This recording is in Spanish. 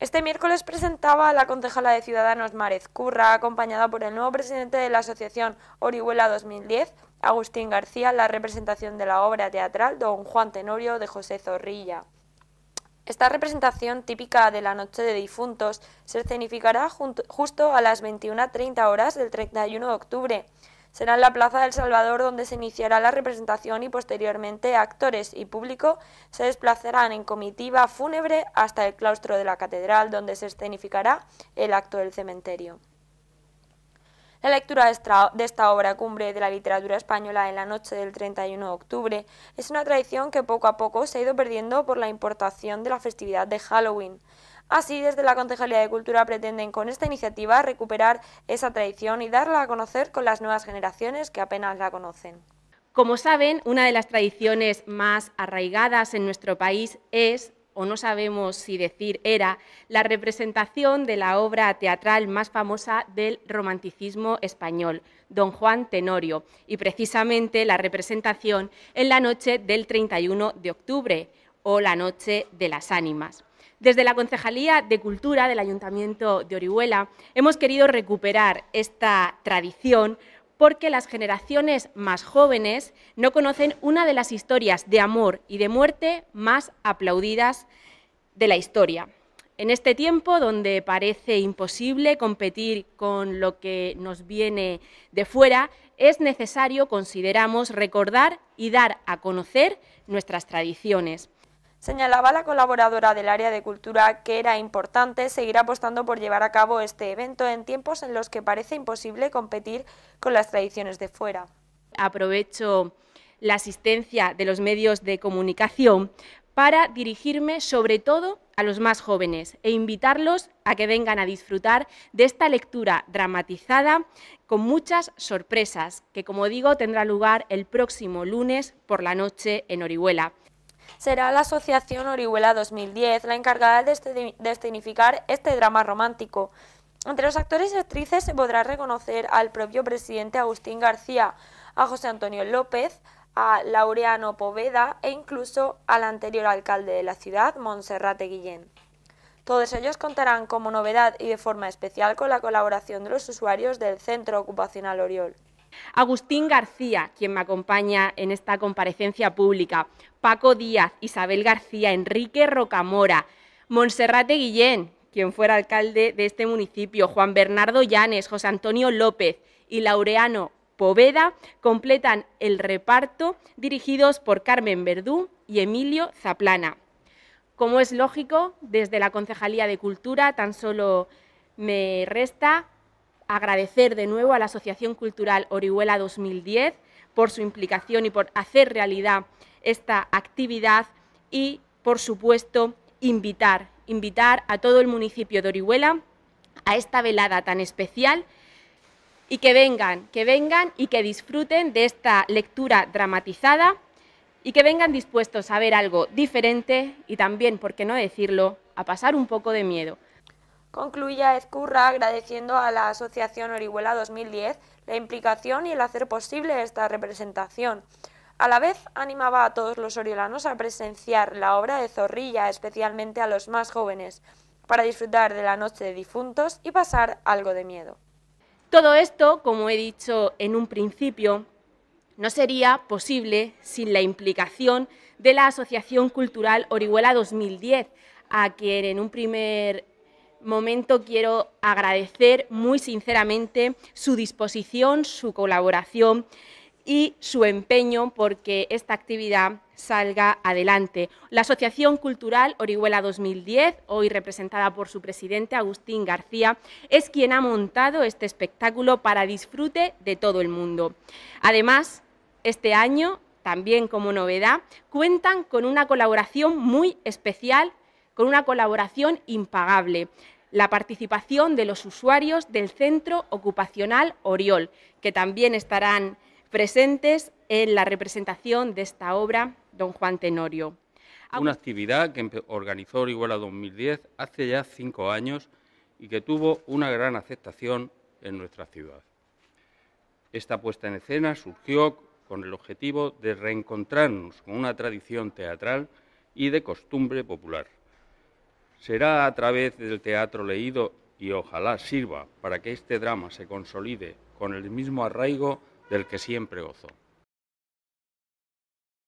Este miércoles presentaba la concejala de Ciudadanos Márez Curra, acompañada por el nuevo presidente de la Asociación Orihuela 2010, Agustín García, la representación de la obra teatral Don Juan Tenorio de José Zorrilla. Esta representación típica de la Noche de Difuntos se escenificará justo a las 21.30 horas del 31 de octubre. Será en la Plaza del Salvador donde se iniciará la representación y posteriormente actores y público se desplazarán en comitiva fúnebre hasta el claustro de la catedral donde se escenificará el acto del cementerio. La lectura de esta obra cumbre de la literatura española en la noche del 31 de octubre es una tradición que poco a poco se ha ido perdiendo por la importación de la festividad de Halloween. Así, desde la Concejalía de Cultura pretenden con esta iniciativa recuperar esa tradición y darla a conocer con las nuevas generaciones que apenas la conocen. Como saben, una de las tradiciones más arraigadas en nuestro país es, o no sabemos si decir era, la representación de la obra teatral más famosa del romanticismo español, Don Juan Tenorio, y precisamente la representación en la noche del 31 de octubre o la Noche de las Ánimas. Desde la Concejalía de Cultura del Ayuntamiento de Orihuela hemos querido recuperar esta tradición porque las generaciones más jóvenes no conocen una de las historias de amor y de muerte más aplaudidas de la historia. En este tiempo donde parece imposible competir con lo que nos viene de fuera, es necesario, consideramos, recordar y dar a conocer nuestras tradiciones. Señalaba la colaboradora del área de cultura que era importante seguir apostando por llevar a cabo este evento en tiempos en los que parece imposible competir con las tradiciones de fuera. Aprovecho la asistencia de los medios de comunicación para dirigirme sobre todo a los más jóvenes e invitarlos a que vengan a disfrutar de esta lectura dramatizada con muchas sorpresas que, como digo, tendrá lugar el próximo lunes por la noche en Orihuela será la Asociación Orihuela 2010 la encargada de, este, este drama romántico. Entre los actores y actrices se podrá reconocer al propio presidente Agustín García, a José Antonio López, a Laureano Poveda e incluso al anterior alcalde de la ciudad, Monserrate Guillén. Todos ellos contarán como novedad y de forma especial con la colaboración de los usuarios del Centro Ocupacional Oriol. Agustín García, quien me acompaña en esta comparecencia pública, Paco Díaz, Isabel García, Enrique Rocamora, Monserrate Guillén, quien fuera alcalde de este municipio, Juan Bernardo Llanes, José Antonio López y Laureano Poveda, completan el reparto dirigidos por Carmen Verdú y Emilio Zaplana. Como es lógico, desde la Concejalía de Cultura tan solo me resta agradecer de nuevo a la Asociación Cultural Orihuela 2010 por su implicación y por hacer realidad esta actividad y, por supuesto, invitar, invitar a todo el municipio de Orihuela a esta velada tan especial y que vengan, que vengan y que disfruten de esta lectura dramatizada y que vengan dispuestos a ver algo diferente y también, por qué no decirlo, a pasar un poco de miedo. Concluía Ezcurra agradeciendo a la Asociación Orihuela 2010 la implicación y el hacer posible esta representación. A la vez animaba a todos los oriolanos a presenciar la obra de Zorrilla, especialmente a los más jóvenes, para disfrutar de la noche de difuntos y pasar algo de miedo. Todo esto, como he dicho en un principio, no sería posible sin la implicación de la Asociación Cultural Orihuela 2010, a quien en un primer momento quiero agradecer muy sinceramente su disposición, su colaboración y su empeño porque esta actividad salga adelante. La Asociación Cultural Orihuela 2010, hoy representada por su presidente Agustín García, es quien ha montado este espectáculo para disfrute de todo el mundo. Además, este año, también como novedad, cuentan con una colaboración muy especial, con una colaboración impagable la participación de los usuarios del Centro Ocupacional Oriol, que también estarán presentes en la representación de esta obra, don Juan Tenorio. Una actividad que organizó a 2010 hace ya cinco años y que tuvo una gran aceptación en nuestra ciudad. Esta puesta en escena surgió con el objetivo de reencontrarnos con una tradición teatral y de costumbre popular será a través del teatro leído y ojalá sirva para que este drama se consolide con el mismo arraigo del que siempre gozo.